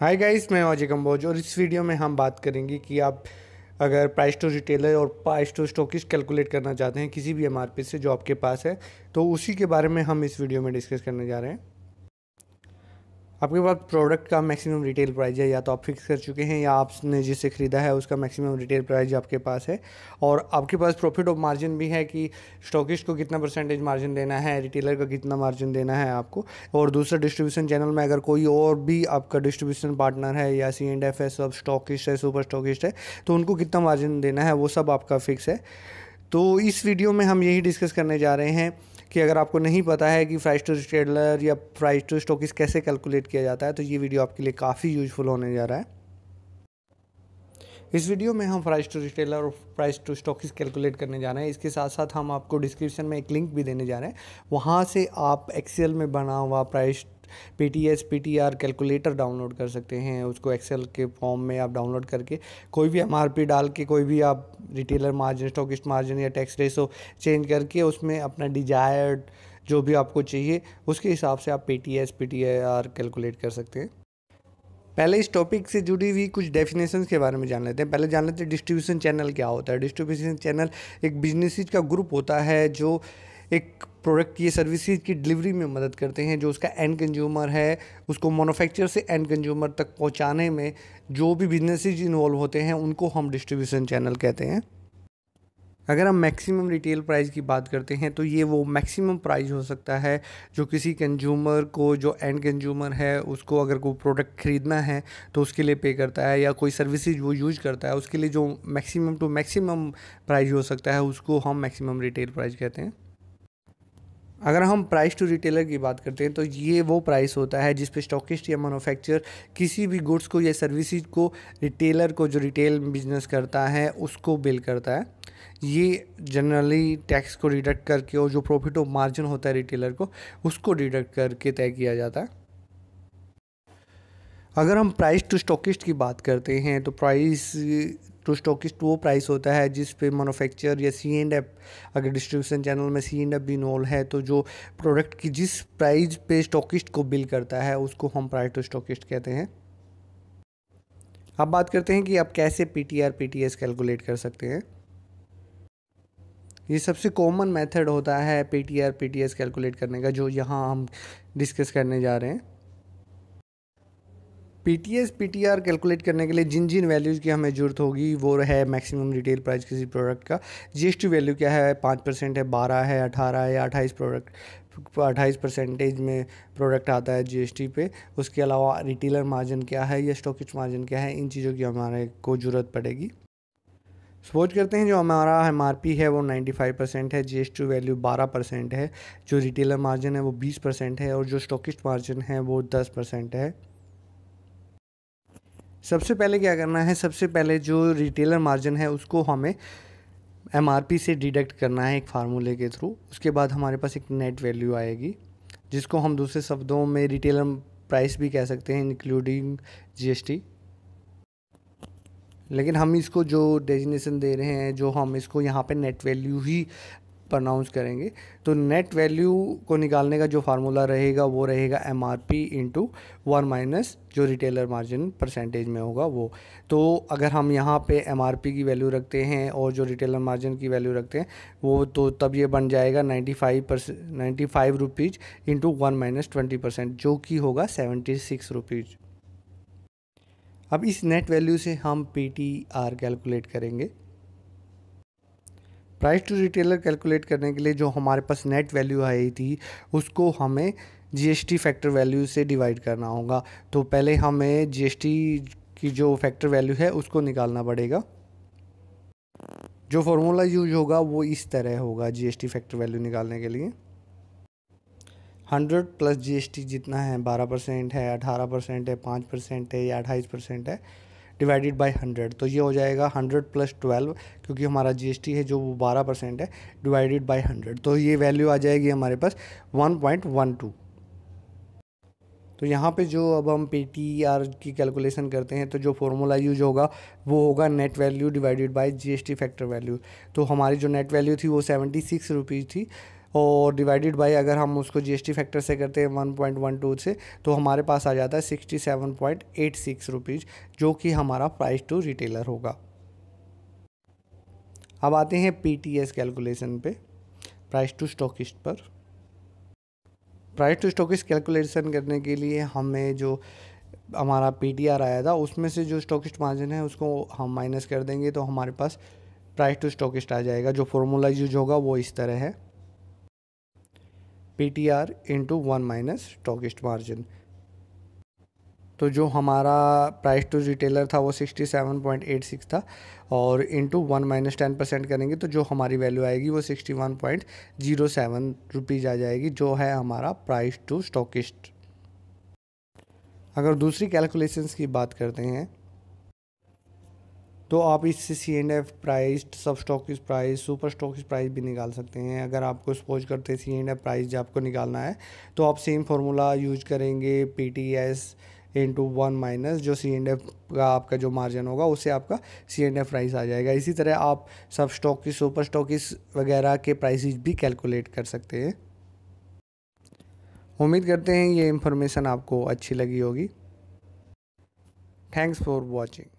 hi guys मैं अजय कम्बोज और इस वीडियो में हम बात करेंगे कि आप अगर प्राइस टू रिटेलर और प्राइस टू स्टॉकिस्ट कैलकुलेट करना चाहते हैं किसी भी एम से जो आपके पास है तो उसी के बारे में हम इस वीडियो में डिस्कस करने जा रहे हैं आपके पास प्रोडक्ट का मैक्सिमम रिटेल प्राइस है या तो आप फिक्स कर चुके हैं या आपने जिसे ख़रीदा है उसका मैक्सिमम रिटेल प्राइस आपके पास है और आपके पास प्रॉफिट ऑफ मार्जिन भी है कि स्टॉकिस्ट को कितना परसेंटेज मार्जिन देना है रिटेलर का कितना मार्जिन देना है आपको और दूसरा डिस्ट्रीब्यूशन चैनल में अगर कोई और भी आपका डिस्ट्रीब्यूशन पार्टनर है या सी एंड एफ है सब स्टॉकिस्ट है सुपर स्टॉकिस्ट है तो उनको कितना मार्जिन देना है वो सब आपका फिक्स है तो इस वीडियो में हम यही डिस्कस करने जा रहे हैं कि अगर आपको नहीं पता है कि प्राइस टू रिटेलर या प्राइस टू स्टॉकिस कैसे कैलकुलेट किया जाता है तो ये वीडियो आपके लिए काफ़ी यूजफुल होने जा रहा है इस वीडियो में हम प्राइस टू रिटेलर और प्राइस टू स्टॉकिस कैलकुलेट करने जा रहे हैं इसके साथ साथ हम आपको डिस्क्रिप्शन में एक लिंक भी देने जा रहे हैं वहाँ से आप एक्सेल में बना हुआ price P T S P T R calculator download कर सकते हैं उसको एक्सेल के फॉर्म में आप डाउनलोड करके कोई भी एम आर पी डाल के कोई भी आप रिटेलर मार्जिन स्टॉकिस्ट मार्जिन या टैक्स रेसो चेंज करके उसमें अपना डिजायर्ड जो भी आपको चाहिए उसके हिसाब से आप P T S P T R calculate कर सकते हैं पहले इस टॉपिक से जुड़ी हुई कुछ डेफिनेशन के बारे में जान लेते हैं पहले जान लेते हैं डिस्ट्रीब्यूशन चैनल क्या होता है डिस्ट्रीब्यूशन चैनल एक बिजनेसिस का ग्रुप होता है जो एक प्रोडक्ट ये सर्विसेज की डिलीवरी में मदद करते हैं जो उसका एंड कंज्यूमर है उसको मैनुफैक्चर से एंड कंज्यूमर तक पहुंचाने में जो भी बिजनेसेस इन्वॉल्व होते हैं उनको हम डिस्ट्रीब्यूशन चैनल कहते हैं अगर हम मैक्सिमम रिटेल प्राइस की बात करते हैं तो ये वो मैक्सिमम प्राइस हो सकता है जो किसी कंज्यूमर को जो एंड कंज्यूमर है उसको अगर कोई प्रोडक्ट ख़रीदना है तो उसके लिए पे करता है या कोई सर्विसेज वो यूज करता है उसके लिए जो मैक्सिमम टू मैक्सिमम प्राइस हो सकता है उसको हम मैक्सिमम रिटेल प्राइस कहते हैं अगर हम प्राइस टू रिटेलर की बात करते हैं तो ये वो प्राइस होता है जिस पे स्टॉकिस्ट या मैनुफैक्चर किसी भी गुड्स को या सर्विसेज को रिटेलर को जो रिटेल बिजनेस करता है उसको बिल करता है ये जनरली टैक्स को डिडक्ट करके और जो प्रॉफिट ऑफ मार्जिन होता है रिटेलर को उसको डिडक्ट करके तय किया जाता है अगर हम प्राइस टू स्टॉकिस्ट की बात करते हैं तो प्राइस टू स्टॉकिस्ट वो प्राइस होता है जिस पे मैनुफैक्चर या सी एंड एप अगर डिस्ट्रीब्यूशन चैनल में सी एंड एप भी इन्वॉल्व है तो जो प्रोडक्ट की जिस प्राइस पे स्टॉकिस्ट को बिल करता है उसको हम प्राइस टू स्टॉकिस्ट कहते हैं अब बात करते हैं कि आप कैसे P T R P T S calculate कर सकते हैं ये सबसे कॉमन मेथड होता है P T R P T S calculate करने का जो यहाँ हम डिस्कस करने जा रहे हैं P T S P T R calculate करने के लिए जिन जिन वैल्यूज़ की हमें ज़रूरत होगी वो है मैक्सिमम रिटेल प्राइस किसी प्रोडक्ट का जी एस टी वैल्यू क्या है पाँच परसेंट है बारह है अठारह है अट्ठाईस प्रोडक्ट अट्ठाईस परसेंटेज में प्रोडक्ट आता है जीएसटी पे उसके अलावा रिटेलर मार्जिन क्या है या स्टॉकिस्ट मार्जिन क्या है इन चीज़ों की हमारे को ज़रूरत पड़ेगी सपोज करते हैं जो हमारा एम आर पी है वो नाइन्टी फाइव परसेंट है जी एस टी वैल्यू बारह परसेंट है जो रिटेलर मार्जिन है वो बीस परसेंट है और जो स्टॉकिस्ट मार्जिन है वो दस परसेंट है सबसे पहले क्या करना है सबसे पहले जो रिटेलर मार्जिन है उसको हमें एम से डिडक्ट करना है एक फार्मूले के थ्रू उसके बाद हमारे पास एक नेट वैल्यू आएगी जिसको हम दूसरे शब्दों में रिटेलर प्राइस भी कह सकते हैं इंक्लूडिंग जीएसटी लेकिन हम इसको जो डेजिनेशन दे रहे हैं जो हम इसको यहाँ पे नेट वैल्यू ही प्रनाउंस करेंगे तो नेट वैल्यू को निकालने का जो फार्मूला रहेगा वो रहेगा M R P into one minus जो रिटेलर मार्जिन परसेंटेज में होगा वो तो अगर हम यहाँ पे एम आर पी की वैल्यू रखते हैं और जो रिटेलर मार्जिन की वैल्यू रखते हैं वो तो तब ये बन जाएगा ninety five percent ninety five rupees into one minus twenty percent जो कि होगा सेवेंटी सिक्स रुपीज़ अब इस नेट वैल्यू से हम पी टी आर कैलकुलेट करेंगे प्राइस टू रिटेलर कैलकुलेट करने के लिए जो हमारे पास नेट वैल्यू आई थी उसको हमें जीएसटी फैक्टर वैल्यू से डिवाइड करना होगा तो पहले हमें जीएसटी की जो फैक्टर वैल्यू है उसको निकालना पड़ेगा जो फॉर्मूला यूज होगा वो इस तरह होगा जीएसटी फैक्टर वैल्यू निकालने के लिए हंड्रेड प्लस जीएसटी जितना है बारह परसेंट है अठारह परसेंट है पाँच परसेंट है या अट्ठाईस परसेंट है डिवाइडेड बाय हंड्रेड तो ये हो जाएगा हंड्रेड प्लस ट्वेल्व क्योंकि हमारा जीएसटी है जो वो बारह परसेंट है डिवाइडेड बाय हंड्रेड तो ये वैल्यू आ जाएगी हमारे पास वन पॉइंट वन टू तो यहाँ पे जो अब हम पी टी आर की कैलकुलेशन करते हैं तो जो फॉर्मूला यूज होगा वो होगा net value divided by G factor value तो हमारी जो नेट वैल्यू थी वो सेवेंटी सिक्स रुपीज़ थी और डिवाइडेड बाई अगर हम उसको जीएसटी फैक्टर से करते हैं वन पॉइंट वन टू से तो हमारे पास आ जाता है sixty seven point eight six rupees जो कि हमारा प्राइस टू रिटेलर होगा अब आते हैं पीटीएस कैलकुलेशन पे प्राइस टू स्टॉकिस्ट पर प्राइस टू स्टॉकिस्ट कैलकुलेशन करने के लिए हमें जो हमारा पीटीआर आया था उसमें से जो स्टॉकिस्ट मार्जिन है उसको हम माइनस कर देंगे तो हमारे पास प्राइस टू स्टॉकिस्ट आ जाएगा जो फॉर्मूला यूज होगा वो इस तरह है P T R into one minus stockist margin तो जो हमारा प्राइस टू रिटेलर था वो sixty seven point eight six था और into one minus ten percent करेंगे तो जो हमारी वैल्यू आएगी वो sixty one point zero seven rupees आ जाएगी जो है हमारा प्राइस टू स्टॉकिस्ट अगर दूसरी कैलकुलेशंस की बात करते हैं तो आप इससे C and F price sub stock price super stock price भी निकाल सकते हैं अगर आपको सपोज करते सी एंड एफ प्राइस जो आपको निकालना है तो आप सेम फार्मूला यूज करेंगे P T S into one minus जो सी एंड एफ का आपका जो मार्जिन होगा उससे आपका सी एंड एफ प्राइस आ जाएगा इसी तरह आप सब स्टॉक की सुपर स्टॉक वगैरह के प्राइस भी कैलकुलेट कर सकते हैं उम्मीद करते हैं ये इंफॉर्मेशन आपको अच्छी लगी होगी थैंक्स फॉर वॉचिंग